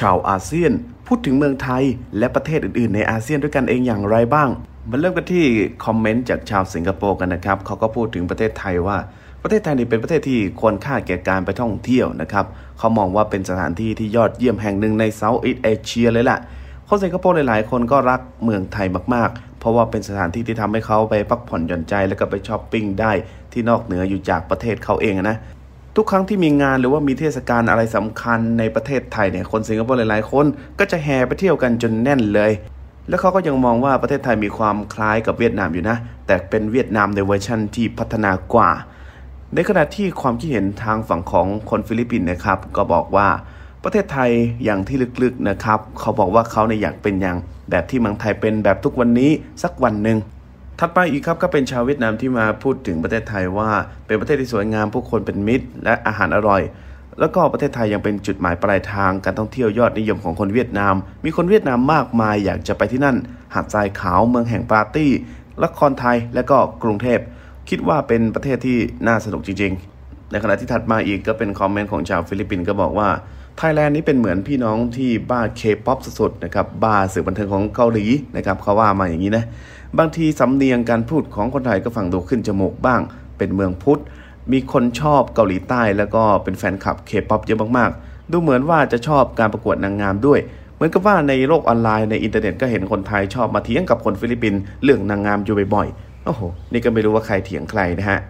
ชาวอาเซียนพูดถึงเมืองไทยและประเทศอื่นๆ ในอาเซียนด้วยกันเองอย่างไรบ้าง มาเริ่มกันที่คอมเมนต์จากชาวสิงคโปร์กันนะครับ เขาก็พูดถึงประเทศไทยว่า ประเทศไทยนี่เป็นประเทศที่ควรค่าแก่การไปท่องเที่ยวนะครับ เขามองว่าเป็นสถานที่ที่ยอดเยี่ยมแห่งหนึ่งในเซาท์อีสต์เอเชียเลยล่ะคนสิงคโปร์หลายๆคนก็รักเมืองไทยมากๆ เพราะว่าเป็นสถานที่ที่ทำให้เขาไปพักผ่อนหย่อนใจแล้วก็ไปช้อปปิ้งได้ที่นอกเหนืออยู่จากประเทศเขาเองนะทุกครั้งที่มีงานหรือว่ามีเทศกาลอะไรสำคัญในประเทศไทยเนี่ย คนสิงคโปร์หลาย ๆ คน ก็จะแห่ไปเที่ยวกันจนแน่นเลย แล้วเขาก็ยังมองว่าประเทศไทยมีความคล้ายกับเวียดนามอยู่นะ แต่เป็นเวียดนามในเวอร์ชั่นที่พัฒนากว่า ในขณะที่ความคิดเห็นทางฝั่งของคนฟิลิปปินส์นะครับ ก็บอกว่าประเทศไทยอย่างที่ลึกๆนะครับเขาบอกว่าเขาในอยากเป็นอย่างแบบที่เมืองไทยเป็นแบบทุกวันนี้สักวันหนึ่งถัดไปอีกครับก็เป็นชาวเวียดนามที่มาพูดถึงประเทศไทยว่า เป็นประเทศที่สวยงามผู้คนเป็นมิตร และอาหารอร่อย แล้วก็ประเทศไทยยังเป็นจุดหมายปลายทางการท่องเที่ยวยอดนิยมของคนเวียดนาม มีคนเวียดนามมากมายอยากจะไปที่นั่น หาดทรายขาวเมืองแห่งปาร์ตี้ละครไทยและก็กรุงเทพคิดว่าเป็นประเทศที่น่าสนุกจริงๆ ในขณะที่ถัดมาอีกก็เป็นคอมเมนต์ของชาวฟิลิปปินส์ก็บอกว่าไทยแลนด์นี้เป็นเหมือนพี่น้องที่บ้าเคป๊อปสุดๆนะครับบ้าสื่อบันเทิงของเกาหลีนะครับเขาว่ามาอย่างนี้นะบางทีสำเนียงการพูดของคนไทยก็ฟังดูขึ้นจมูกบ้าง เป็นเมืองพุทธมีคนชอบเกาหลีใต้ แล้วก็เป็นแฟนคลับเคป๊อปเยอะมากๆ ดูเหมือนว่าจะชอบการประกวดนางงามด้วย เหมือนกับว่าในโลกออนไลน์ในอินเทอร์เน็ตก็เห็นคนไทยชอบมาเถียงกับคนฟิลิปปินส์เรื่องนางงามอยู่บ่อยๆโอ้โหนี่ก็ไม่รู้ว่าใครเถียงใครนะฮะ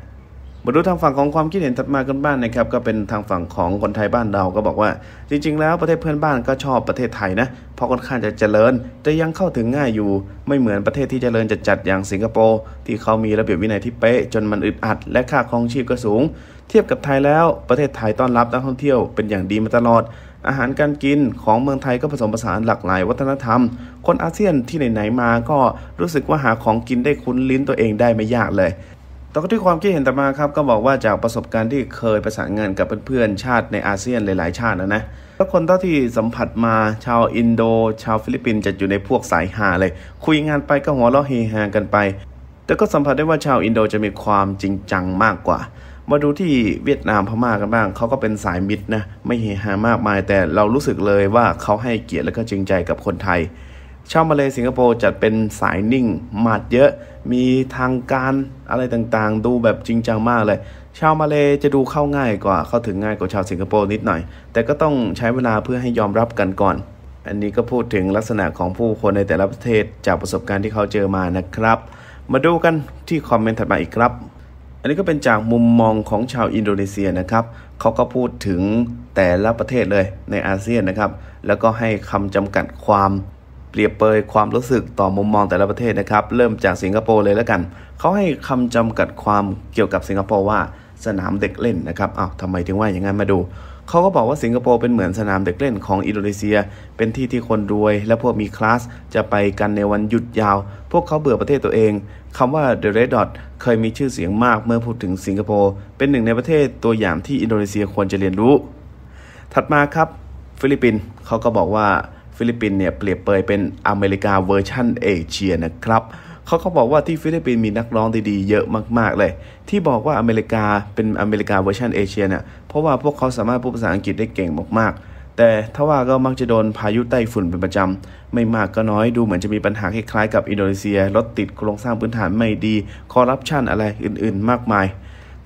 มาดูทางฝั่งของความคิดเห็นถัดมากันบ้างนนะครับก็เป็นทางฝั่งของคนไทยบ้านเราก็บอกว่า จริง ๆ แล้วประเทศเพื่อนบ้านก็ชอบประเทศไทยนะ เพราะค่อนข้างจะเจริญ แต่ยังเข้าถึงง่ายอยู่ ไม่เหมือนประเทศที่เจริญจัดอย่างสิงคโปร์ที่เขามีระเบียบวินัยที่เป๊ะจนมันอึดอัดและค่าครองชีพก็สูง เทียบกับไทยแล้วประเทศไทยต้อนรับนักท่องเที่ยวเป็นอย่างดีมาตลอด อาหารการกินของเมืองไทยก็ผสมผสานหลากหลายวัฒนธรรม คนอาเซียนที่ไหนๆมาก็รู้สึกว่าหาของกินได้คุ้นลิ้นตัวเองได้ไม่ยากเลยต่อที่ความคิดเห็นต่อมาครับก็บอกว่าจากประสบการณ์ที่เคยประสานงานกับเพื่อนๆชาติในอาเซียนหลาย ๆ ชาตินะนะแล้วคนท่าที่สัมผัสมาชาวอินโด ชาวฟิลิปปินส์จะอยู่ในพวกสายหาเลย คุยงานไปก็หัวเราะเฮฮากันไป แต่ก็สัมผัสได้ว่าชาวอินโดจะมีความจริงจังมากกว่า มาดูที่เวียดนามพม่ากันบ้าง เขาก็เป็นสายมิตรนะไม่เฮฮามากมายแต่เรารู้สึกเลยว่าเขาให้เกียรติและก็จริงใจกับคนไทย ชาวมาเลเซียสิงคโปร์จัดเป็นสายนิ่งมาดเยอะมีทางการอะไรต่างๆ ดูแบบจริงจังมากเลย ชาวมาเลจะดูเข้าง่ายกว่าเข้าถึงง่ายกว่าชาวสิงคโปร์นิดหน่อย แต่ก็ต้องใช้เวลาเพื่อให้ยอมรับกันก่อน อันนี้ก็พูดถึงลักษณะของผู้คนในแต่ละประเทศจากประสบการณ์ที่เขาเจอมานะครับ มาดูกันที่คอมเมนต์ถัดมาอีกครับ อันนี้ก็เป็นจากมุมมองของชาวอินโดนีเซียนะครับเขาก็พูดถึงแต่ละประเทศเลยในอาเซียนนะครับ แล้วก็ให้คำจำกัดความเปรียบเปยความรู้สึกต่อมุมมองแต่ละประเทศนะครับ เริ่มจากสิงคโปร์เลยแล้วกันเขาให้คำจำกัดความเกี่ยวกับสิงคโปร์ว่า สนามเด็กเล่นนะครับอ้าวทำไมถึงว่าอย่างนั้นมาดูเขาก็บอกว่าสิงคโปร์เป็นเหมือนสนามเด็กเล่นของอินโดนีเซีย เป็นที่ที่คนรวย และพวกมีคลาสจะไปกันในวันหยุดยาว พวกเขาเบื่อประเทศตัวเองคำว่า The Red Dot เคยมีชื่อเสียงมากเมื่อพูดถึงสิงคโปร์เป็นหนึ่งในประเทศตัวอย่างที่อินโดนีเซียควรจะเรียนรู้ ถัดมาครับ ฟิลิปปินส์เขาก็บอกว่าฟิลิปปินเนี่ยเปรียบเปยเป็นอเมริกาเวอร์ชั่นเอเชียนะครับ เขาก็บอกว่าที่ฟิลิปปินมีนักร้องดีๆ เยอะมากๆ เลย ที่บอกว่าอเมริกาเป็นอเมริกาเวอร์ชันเอเชียเนี่ย เพราะว่าพวกเขาสามารถพูดภาษาอังกฤษได้เก่งมากๆ แต่ทว่าก็มักจะโดนพายุไต้ฝุ่นเป็นประจำ ไม่มากก็น้อยดูเหมือนจะมีปัญหาคล้ายๆกับอินโดนีเซีย รถติดโครงสร้างพื้นฐานไม่ดี คอร์รัปชันอะไรอื่นๆ มากมาย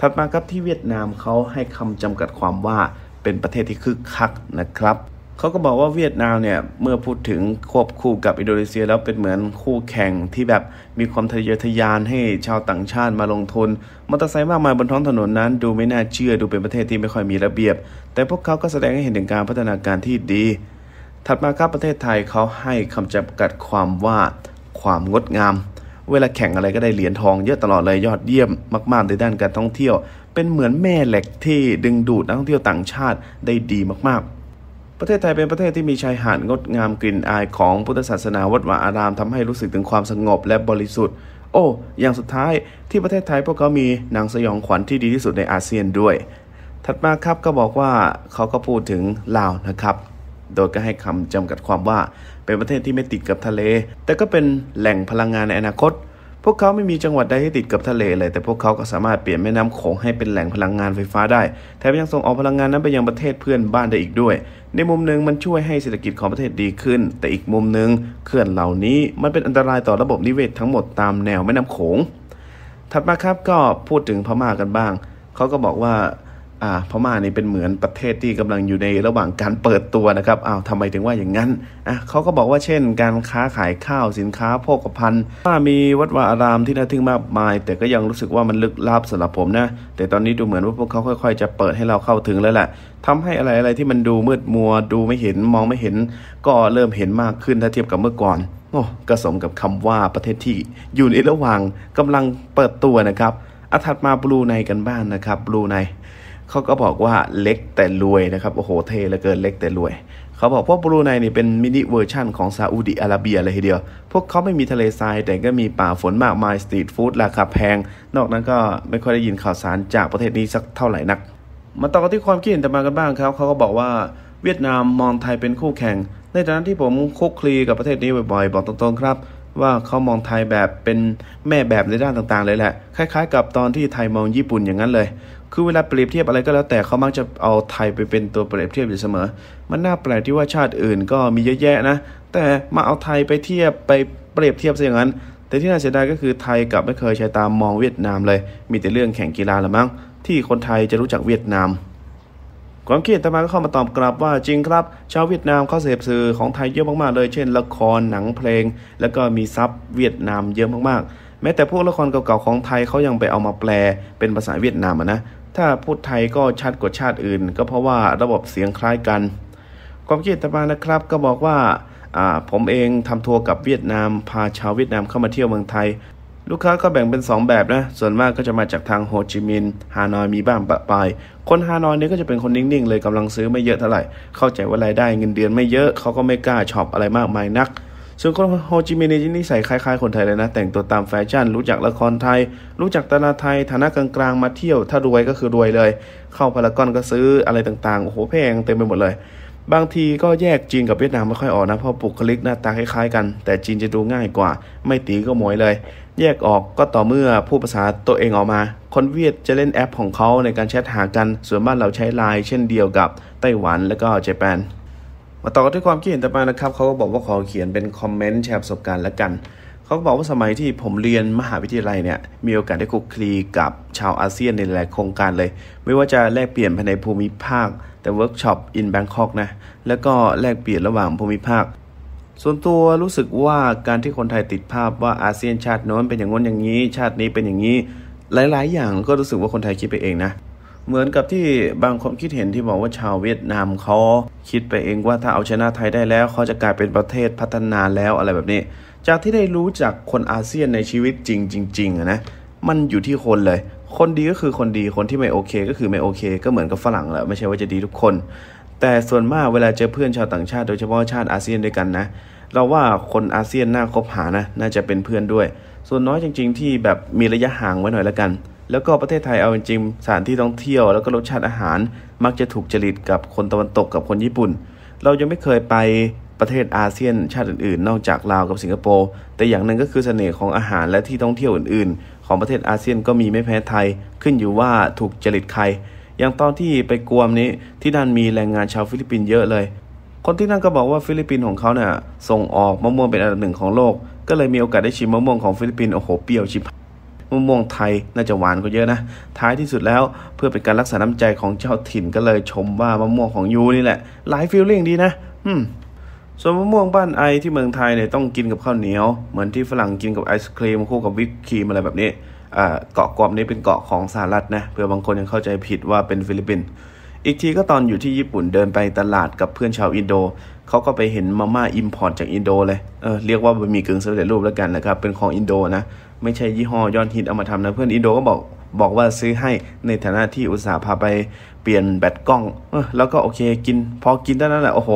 ถัดมาครับที่เวียดนามเขาให้คำจำกัดความว่าเป็นประเทศที่คึกคักนะครับเขาก็บอกว่าเวียดนามเนี่ยเมื่อพูดถึงควบคู่กับอินโดนีเซียแล้วเป็นเหมือนคู่แข่งที่แบบมีความทะเยอทะยานให้ชาวต่างชาติมาลงทุนมอเตอร์ไซค์มากมายบนท้องถนนนั้น ดูไม่น่าเชื่อดูเป็นประเทศที่ไม่ค่อยมีระเบียบ แต่พวกเขาก็แสดงให้เห็นถึงการพัฒนาการที่ดี ถัดมาครับประเทศไทยเขาให้คำจำกัดความว่าความงดงามเวลาแข่งอะไรก็ได้เหรียญทอง เยอะตลอดเลยยอดเยี่ยมมากๆ ในด้านการท่องเที่ยว เป็นเหมือนแม่เหล็กที่ดึงดูดนักท่องเที่ยวต่างชาติได้ดีมากๆประเทศไทยเป็นประเทศที่มีชายหาดงดงามกลิ่นอายของพุทธศาสนาวัดวาอาราม ทำให้รู้สึกถึงความสงบและบริสุทธิ์ โอ้ อย่างสุดท้ายที่ประเทศไทยพวกเขามีนางสยองขวัญที่ดีที่สุดในอาเซียนด้วย ถัดมาครับก็บอกว่าเขาก็พูดถึงลาวนะครับ โดยก็ให้คำจำกัดความว่าเป็นประเทศที่ไม่ติดกับทะเล แต่ก็เป็นแหล่งพลังงานในอนาคต พวกเขาไม่มีจังหวัดใดที่ติดกับทะเลเลย แต่พวกเขาก็สามารถเปลี่ยนแม่น้ำโขงให้เป็นแหล่งพลังงานไฟฟ้าได้ แถมยังส่งออกพลังงานนั้นไปยังประเทศเพื่อนบ้านได้อีกด้วยในมุมหนึ่งมันช่วยให้เศรษฐกิจของประเทศดีขึ้น แต่อีกมุมหนึ่งเขื่อนเหล่านี้มันเป็นอันตรายต่อระบบนิเวศทั้งหมดตามแนวแม่น้ำโขงถัดมาครับก็พูดถึงพม่ากันบ้าง เขาก็บอกว่าอ่าพม่านี่เป็นเหมือนประเทศที่กำลังอยู่ในระหว่างการเปิดตัวนะครับอ้าวทำไมถึงว่าอย่างนั้นอ่ะเขาก็บอกว่าเช่น การค้าขายข้าวสินค้าโภคภัณฑ์ว่ามีวัดวาอารามที่น่าทึ่งมากมาย แต่ก็ยังรู้สึกว่ามันลึกลับสำหรับผมนะแต่ตอนนี้ดูเหมือนว่าพวกเขาค่อย ๆ จะเปิดให้เราเข้าถึงแล้วแหละ ทำให้อะไรอะไรที่มันดูมืดมัวดูไม่เห็นมองไม่เห็น ก็เริ่มเห็นมากขึ้นถ้าเทียบกับเมื่อก่อนโอ้ก็สมกับคำว่าประเทศที่อยู่ในระหว่างกำลังเปิดตัวนะครับอาถัดมาบลูไนกันบ้างนนะครับบลูไนเขาก็บอกว่าเล็กแต่รวยนะครับ โอ้โหเทเหลือเกินเล็กแต่รวย เขาบอกพวกบรูไนนี่เป็นมินิเวอร์ชั่นของซาอุดิอาระเบียเลยทีเดียว พวกเขาไม่มีทะเลทรายแต่ก็มีป่าฝนมากมายสตรีทฟู้ดราคาแพง นอกนั้นก็ไม่ค่อยได้ยินข่าวสารจากประเทศนี้สักเท่าไหร่นัก มาต่อกันที่ความคิดเห็นต่มากันบ้างครับ เขาก็บอกว่าเวียดนามมองไทยเป็นคู่แข่งในฐานะที่ผมคุกคลีกับประเทศนี้บ่อยๆบอกตรงๆครับ ว่าเขามองไทยแบบเป็นแม่แบบในด้านต่างๆเลยแหละคล้ายๆ กับตอนที่ไทยมองญี่ปุ่นอย่างนั้นเลยคือเวลาเปรียบเทียบอะไรก็แล้วแต่เขามักจะเอาไทยไปเป็นตัวเปรียบเทียบอยู่เสมอ มันน่าแปลกที่ว่าชาติอื่นก็มีเยอะแยะนะ แต่มาเอาไทยไปเทียบไปเปรียบเทียบซะอย่างนั้น แต่ที่น่าเสียดายก็คือไทยกับไม่เคยใช้ตามมองเวียดนามเลย มีแต่เรื่องแข่งกีฬาละมั้ง ที่คนไทยจะรู้จักเวียดนาม ความคิดตามาก็เข้ามาตอบกลับว่าจริงครับชาวเวียดนามเขาเสพสื่อของไทยเยอะมากๆ เลย เช่น ละครหนังเพลง แล้วก็มีซับเวียดนามเยอะมากๆแม้แต่พวกละครเก่าๆของไทยเขายังไปเอามาแปลเป็นภาษาเวียดนามนะถ้าพูดไทยก็ชัดกว่าชาติอื่นก็เพราะว่าระบบเสียงคล้ายกัน ความคิดต่อมานะครับก็บอกว่าผมเองทำทัวร์กับเวียดนาม พาชาวเวียดนามเข้ามาเที่ยวเมืองไทย ลูกค้าก็แบ่งเป็น2แบบนะ ส่วนมากก็จะมาจากทางโฮจิมินห์ฮานอยมีบ้างปะปายคนฮานอยนี่ก็จะเป็นคนนิ่งๆเลยกำลังซื้อไม่เยอะเท่าไหร่เข้าใจว่ารายได้เงินเดือนไม่เยอะเขาก็ไม่กล้าช็อปอะไรมากมายนักส่วนคนโฮจิมินห์นี่ใส่คล้าย ๆคนไทยเลยนะ แต่งตัวตามแฟชั่นรู้จักละครไทย รู้จักตลาดไทยฐานะกลางๆมาเที่ยวถ้ารวยก็คือรวยเลย เข้าพารากอนก็ซื้ออะไรต่าง ๆ โอ้โหแพงเต็มไปหมดเลย บางทีก็แยกจีนกับเวียดนามไม่ค่อยออกนะ เพราะปุคลิกหน้าตาคล้าย ๆ กัน แต่จีนจะดูง่ายกว่า ไม่ตีก็หมวยเลย แยกออกก็ต่อเมื่อผู้ภาษาตัวเองออกมาคนเวียดจะเล่นแอปของเขาในการแชทหากันส่วนบ้านเราใช้ไลน์เช่นเดียวกับไต้หวันและก็ญี่ปุ่นมาต่อกันที่ความคิดเห็นต่อมานะครับเขาก็บอกว่าขอเขียนเป็นคอมเมนต์แชร์ประสบการณ์ละกัน เขาบอกว่าสมัยที่ผมเรียนมหาวิทยาลัยเนี่ยมีโอกาสได้คุกคลีกับชาวอาเซียนในหลายโครงการเลย ไม่ว่าจะแลกเปลี่ยนภายในภูมิภาค แต่เวิร์กช็อปอินแบงคอกนะแล้วก็แลกเปลี่ยนระหว่างภูมิภาค ส่วนตัวรู้สึกว่าการที่คนไทยติดภาพว่าอาเซียนชาติโน้นเป็นอย่างง้นอย่างนี้ ชาตินี้เป็นอย่างนี้ หลาย ๆ อย่างก็รู้สึกว่าคนไทยคิดไปเองนะเหมือนกับที่บางคนคิดเห็นที่บอกว่าชาวเวียดนามเขาคิดไปเองว่าถ้าเอาชนะไทยได้แล้วเขาจะกลายเป็นประเทศพัฒนาแล้วอะไรแบบนี้ จากที่ได้รู้จักคนอาเซียนในชีวิตจริงจริงๆนะมันอยู่ที่คนเลย คนดีก็คือคนดีคนที่ไม่โอเคก็คือไม่โอเค ก็เหมือนกับฝรั่งแหละไม่ใช่ว่าจะดีทุกคน แต่ส่วนมากเวลาเจอเพื่อนชาวต่างชาติโดยเฉพาะชาติอาเซียนด้วยกันนะ เราว่าคนอาเซียนน่าคบหานะน่าจะเป็นเพื่อนด้วย ส่วนน้อยจริงๆที่แบบมีระยะห่างไว้หน่อยละกันแล้วก็ประเทศไทยเอาจริงสถานที่ท่องเที่ยวแล้วก็รสชาติอาหาร มักจะถูกจริตกับคนตะวันตกกับคนญี่ปุ่น เรายังไม่เคยไปประเทศอาเซียนชาติอื่นๆ นอกจากลาวกับสิงคโปร์แต่อย่างหนึ่งก็คือเสน่ห์ของอาหารและที่ท่องเที่ยวอื่นๆ ของประเทศอาเซียนก็มีไม่แพ้ไทยขึ้นอยู่ว่าถูกจริตใคร อย่างตอนที่ไปกวมนี้ที่นั่นมีแรงงานชาวฟิลิปปินส์เยอะเลย คนที่นั่นก็บอกว่าฟิลิปปินส์ของเขาเนี่ยส่งออกมะม่วงเป็นอันดับหนึ่งของโลก ก็เลยมีโอกาสได้ชิมมะม่วงของฟิลิปปินส์โอ้โหเปรี้ยวชิบมะม่วงไทยน่าจะหวานกว่าเยอะนะ ท้ายที่สุดแล้วเพื่อเป็นการรักษาน้ำใจของเจ้าถิ่นก็เลยชมว่ามะม่วงของยูนี่แหละหลายฟีลลิ่งดีนะอืม ส่วนมะม่วงบ้านไอที่เมืองไทยเนี่ยต้องกินกับข้าวเหนียว เหมือนที่ฝรั่งกินกับไอศครีม คู่กับวิปครีมอะไรแบบนี้เกาะกวมนี้เป็นเกาะของสหรัฐนะเผื่อบางคนยังเข้าใจผิดว่าเป็นฟิลิปปินส์อีกทีก็ตอนอยู่ที่ญี่ปุ่นเดินไปตลาดกับเพื่อนชาวอินโดเขาก็ไปเห็นมาม่าอิมพอร์ตจากอินโดเลยเออเรียกว่าบะหมี่กึ่งสำเร็จรูปแล้วกันนะครับเป็นของอินโดนะไม่ใช่ยี่ห้อยอดฮิตเอามาทำนะเพื่อนอินโดก็บอกบอกว่าซื้อให้ในฐานะที่อุตส่าห์พาไปเปลี่ยนแบตกล้องออแล้วก็โอเคกินพอกินเท่านั้นแหละโอ้โห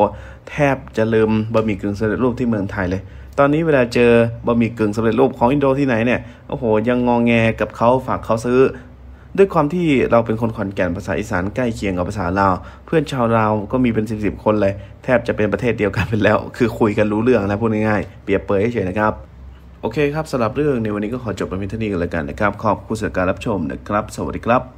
แทบจะลืมบะหมี่กึ่งสำเร็จรูปที่เมืองไทยเลยตอนนี้เวลาเจอบะหมี่กึ่งสำเร็จรูปของอินโดที่ไหนเนี่ยโอ้โหยังงองแงกับเขาฝากเขาซื้อด้วยความที่เราเป็นคนขอนแก่นภาษาอีสานใกล้เคียงกับภาษาลาวเพื่อนชาวลาวก็มีเป็นสิบสิบคนเลย แทบจะเป็นประเทศเดียวกันไปแล้ว คือคุยกันรู้เรื่องนะพูดง่าย ๆเปรียบเปยเฉยนะครับ โอเคครับสำหรับเรื่องในวันนี้ก็ขอจบไปเพียงเท่านี้กันเลยกันนะครับขอบคุณสำหรับการรับชมนะครับ สวัสดีครับ